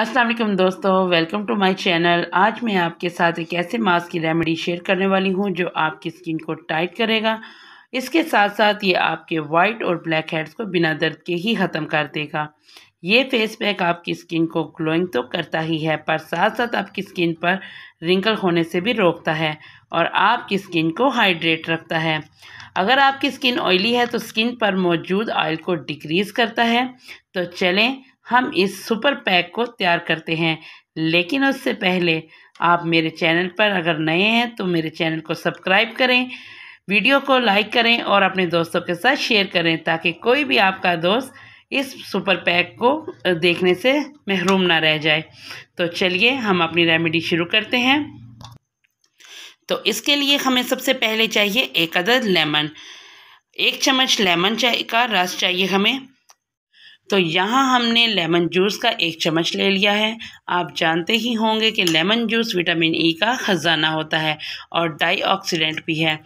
असलम दोस्तों welcome to my channel आज मैं आपके साथ एक ऐसे मास्क की रेमेडी शेयर करने वाली हूँ जो आपकी स्किन को टाइट करेगा इसके साथ साथ ये आपके वाइट और ब्लैक हेड्स को बिना दर्द के ही ख़त्म कर देगा ये फेस पैक आपकी स्किन को ग्लोइंग तो करता ही है पर साथ साथ आपकी स्किन पर रिंकल होने से भी रोकता है और आपकी स्किन को हाइड्रेट रखता है अगर आपकी स्किन ऑयली है तो स्किन पर मौजूद ऑयल को डिक्रीज़ करता है तो चलें हम इस सुपर पैक को तैयार करते हैं लेकिन उससे पहले आप मेरे चैनल पर अगर नए हैं तो मेरे चैनल को सब्सक्राइब करें वीडियो को लाइक करें और अपने दोस्तों के साथ शेयर करें ताकि कोई भी आपका दोस्त इस सुपर पैक को देखने से महरूम ना रह जाए तो चलिए हम अपनी रेमेडी शुरू करते हैं तो इसके लिए हमें सबसे पहले चाहिए एक अदद लेमन एक चम्मच लेमन चाय का रस चाहिए हमें तो यहाँ हमने लेमन जूस का एक चम्मच ले लिया है आप जानते ही होंगे कि lemon juice vitamin E e का ख़जाना होता है और डाईऑक्सीडेंट भी है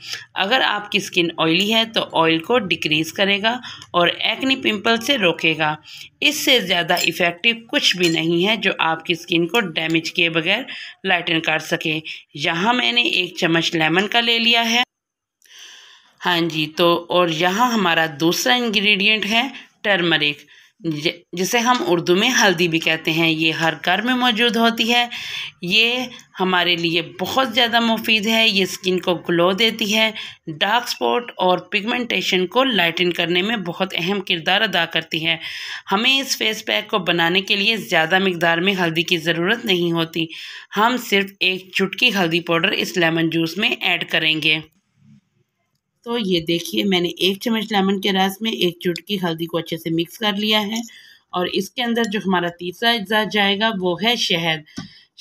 अगर आपकी स्किन ऑयली है तो ऑयल को डिक्रीज़ करेगा और एक्नी पिंपल से रोकेगा इससे ज़्यादा इफ़ेक्टिव कुछ भी नहीं है जो आपकी स्किन को डैमेज किए बगैर लाइटन कर सके यहाँ मैंने एक चम्मच लेमन का ले लिया है हाँ जी तो और यहाँ हमारा दूसरा इन्ग्रीडियंट है टर्मरिक जिसे हम उर्दू में हल्दी भी कहते हैं ये हर घर में मौजूद होती है ये हमारे लिए बहुत ज़्यादा मुफीद है ये स्किन को ग्लो देती है डार्क स्पॉट और पिगमेंटेशन को लाइटन करने में बहुत अहम किरदार अदा करती है हमें इस फेस पैक को बनाने के लिए ज़्यादा मकदार में हल्दी की ज़रूरत नहीं होती हम सिर्फ एक चुटकी हल्दी पाउडर इस लेमन जूस में ऐड करेंगे तो ये देखिए मैंने एक चम्मच लेमन के रस में एक चुटकी हल्दी को अच्छे से मिक्स कर लिया है और इसके अंदर जो हमारा तीसरा अज्जा जाएगा वो है शहद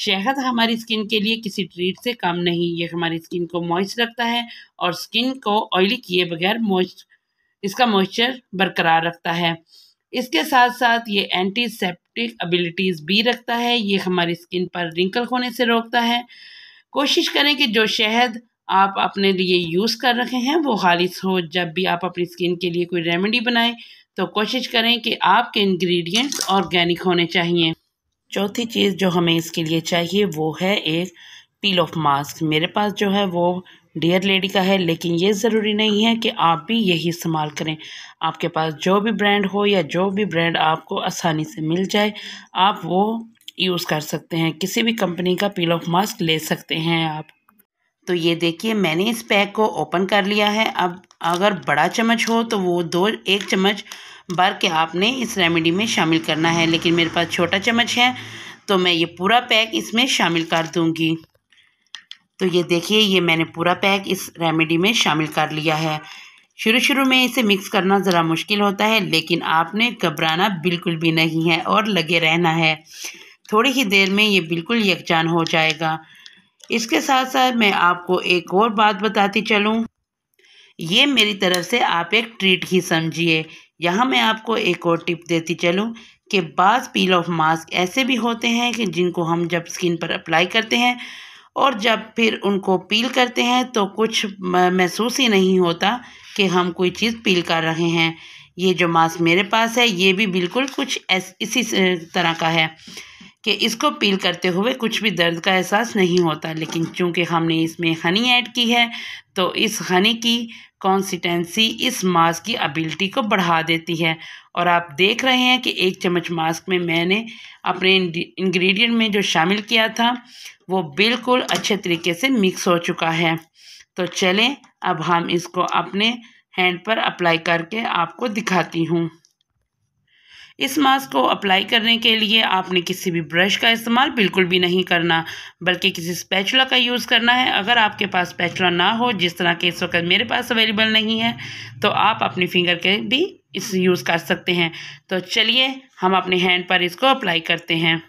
शहद हमारी स्किन के लिए किसी ट्रीट से कम नहीं ये हमारी स्किन को मॉइस्ट रखता है और स्किन को ऑयली किए बगैर मॉइस्ट इसका मॉइस्चर बरकरार रखता है इसके साथ साथ ये एंटीसेप्टिक एबिलिटीज़ भी रखता है ये हमारी स्किन पर रिंकल होने से रोकता है कोशिश करें कि जो शहद आप अपने लिए यूज़ कर रखे हैं वो खालिश हो जब भी आप अपनी स्किन के लिए कोई रेमेडी बनाएं तो कोशिश करें कि आपके इंग्रेडिएंट्स ऑर्गेनिक होने चाहिए चौथी चीज़ जो हमें इसके लिए चाहिए वो है एक पील ऑफ मास्क मेरे पास जो है वो डियर लेडी का है लेकिन ये ज़रूरी नहीं है कि आप भी यही इस्तेमाल करें आपके पास जो भी ब्रांड हो या जो भी ब्रांड आपको आसानी से मिल जाए आप वो यूज़ कर सकते हैं किसी भी कंपनी का पील ऑफ मास्क ले सकते हैं आप तो ये देखिए मैंने इस पैक को ओपन कर लिया है अब अगर बड़ा चम्मच हो तो वो दो एक चम्मच भर के आपने इस रेमेडी में शामिल करना है लेकिन मेरे पास छोटा चम्मच है तो मैं ये पूरा पैक इसमें शामिल कर दूँगी तो ये देखिए ये मैंने पूरा पैक इस रेमेडी में शामिल कर लिया है शुरू शुरू में इसे मिक्स करना ज़रा मुश्किल होता है लेकिन आपने घबराना बिल्कुल भी नहीं है और लगे रहना है थोड़ी ही देर में ये बिल्कुल यकजान हो जाएगा इसके साथ साथ मैं आपको एक और बात बताती चलूँ ये मेरी तरफ से आप एक ट्रीट ही समझिए यहाँ मैं आपको एक और टिप देती चलूँ कि बाज़ पील ऑफ मास्क ऐसे भी होते हैं कि जिनको हम जब स्किन पर अप्लाई करते हैं और जब फिर उनको पील करते हैं तो कुछ महसूस ही नहीं होता कि हम कोई चीज़ पील कर रहे हैं ये जो मास्क मेरे पास है ये भी बिल्कुल कुछ इसी तरह का है कि इसको पील करते हुए कुछ भी दर्द का एहसास नहीं होता लेकिन चूंकि हमने इसमें हनी ऐड की है तो इस हनी की कॉन्सिटेंसी इस मास्क की अबिलिटी को बढ़ा देती है और आप देख रहे हैं कि एक चम्मच मास्क में मैंने अपने इंग्रेडिएंट में जो शामिल किया था वो बिल्कुल अच्छे तरीके से मिक्स हो चुका है तो चलें अब हम इसको अपने हैंड पर अप्लाई करके आपको दिखाती हूँ इस मास्क को अप्लाई करने के लिए आपने किसी भी ब्रश का इस्तेमाल बिल्कुल भी नहीं करना बल्कि किसी स्पैचुला का यूज़ करना है अगर आपके पास स्पैचुला ना हो जिस तरह के इस वक्त मेरे पास अवेलेबल नहीं है तो आप अपनी फिंगर के भी इस यूज़ कर सकते हैं तो चलिए हम अपने हैंड पर इसको अप्लाई करते हैं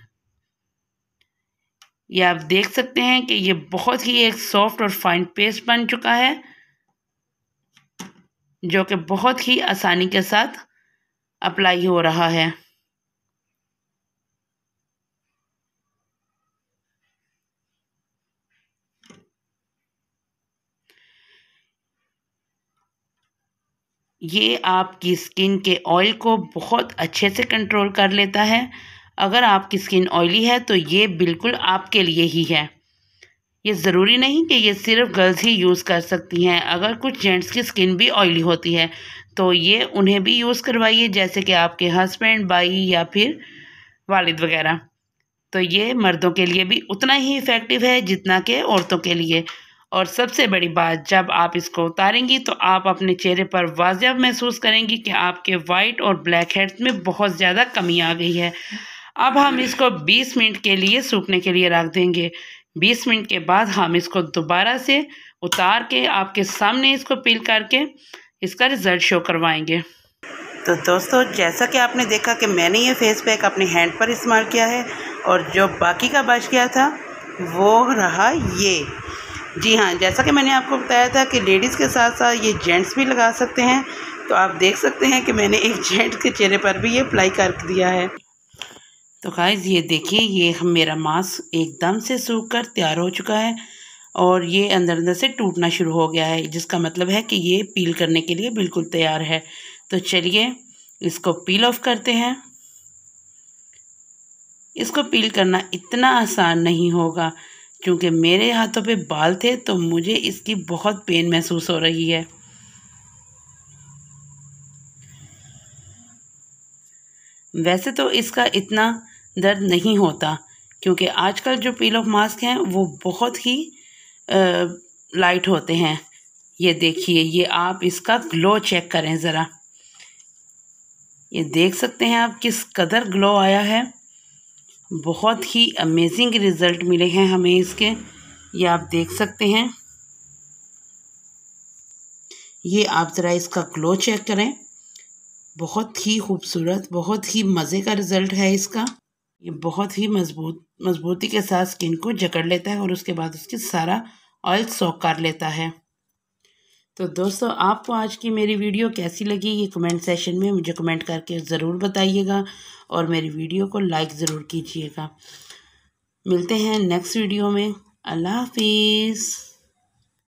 ये आप देख सकते हैं कि ये बहुत ही एक सॉफ्ट और फाइन पेस्ट बन चुका है जो कि बहुत ही आसानी के साथ अप्लाई हो रहा है ये आपकी स्किन के ऑयल को बहुत अच्छे से कंट्रोल कर लेता है अगर आपकी स्किन ऑयली है तो ये बिल्कुल आपके लिए ही है ये ज़रूरी नहीं कि ये सिर्फ गर्ल्स ही यूज़ कर सकती हैं अगर कुछ जेंट्स की स्किन भी ऑयली होती है तो ये उन्हें भी यूज़ करवाइए जैसे कि आपके हस्बैंड भाई या फिर वालिद वगैरह तो ये मर्दों के लिए भी उतना ही इफ़ेक्टिव है जितना कि औरतों के लिए और सबसे बड़ी बात जब आप इसको उतारेंगी तो आप अपने चेहरे पर वाजब महसूस करेंगी कि आपके वाइट और ब्लैक हेड्स में बहुत ज़्यादा कमी आ गई है अब हम इसको 20 मिनट के लिए सूखने के लिए रख देंगे बीस मिनट के बाद हम इसको दोबारा से उतार के आपके सामने इसको पील करके इसका रिज़ल्ट शो करवाएंगे तो दोस्तों जैसा कि आपने देखा कि मैंने ये फेस पैक अपने हैंड पर इस्तेमाल किया है और जो बाकी का बच गया था वो रहा ये जी हाँ जैसा कि मैंने आपको बताया था कि लेडीज़ के साथ साथ ये जेंट्स भी लगा सकते हैं तो आप देख सकते हैं कि मैंने एक जेंट्स के चेहरे पर भी ये अप्लाई कर दिया है तो गाइज़ ये देखिए ये मेरा मांस एकदम से सूख कर तैयार हो चुका है और ये अंदर अंदर से टूटना शुरू हो गया है जिसका मतलब है कि ये पील करने के लिए बिल्कुल तैयार है तो चलिए इसको पील ऑफ करते हैं इसको पील करना इतना आसान नहीं होगा क्योंकि मेरे हाथों पे बाल थे तो मुझे इसकी बहुत पेन महसूस हो रही है वैसे तो इसका इतना दर्द नहीं होता क्योंकि आजकल जो पील ऑफ मास्क हैं वो बहुत ही आ, लाइट होते हैं ये देखिए ये आप इसका ग्लो चेक करें ज़रा ये देख सकते हैं आप किस कदर ग्लो आया है बहुत ही अमेजिंग रिज़ल्ट मिले हैं हमें इसके ये आप देख सकते हैं ये आप ज़रा इसका ग्लो चेक करें बहुत ही खूबसूरत बहुत ही मज़े का रिज़ल्ट है इसका ये बहुत ही मजबूत मजबूती के साथ स्किन को जकड़ लेता है और उसके बाद उसके सारा ऑयल सॉक कर लेता है तो दोस्तों आपको आज की मेरी वीडियो कैसी लगी ये कमेंट सेशन में मुझे कमेंट करके ज़रूर बताइएगा और मेरी वीडियो को लाइक ज़रूर कीजिएगा मिलते हैं नेक्स्ट वीडियो में अल्लाह हाफिज़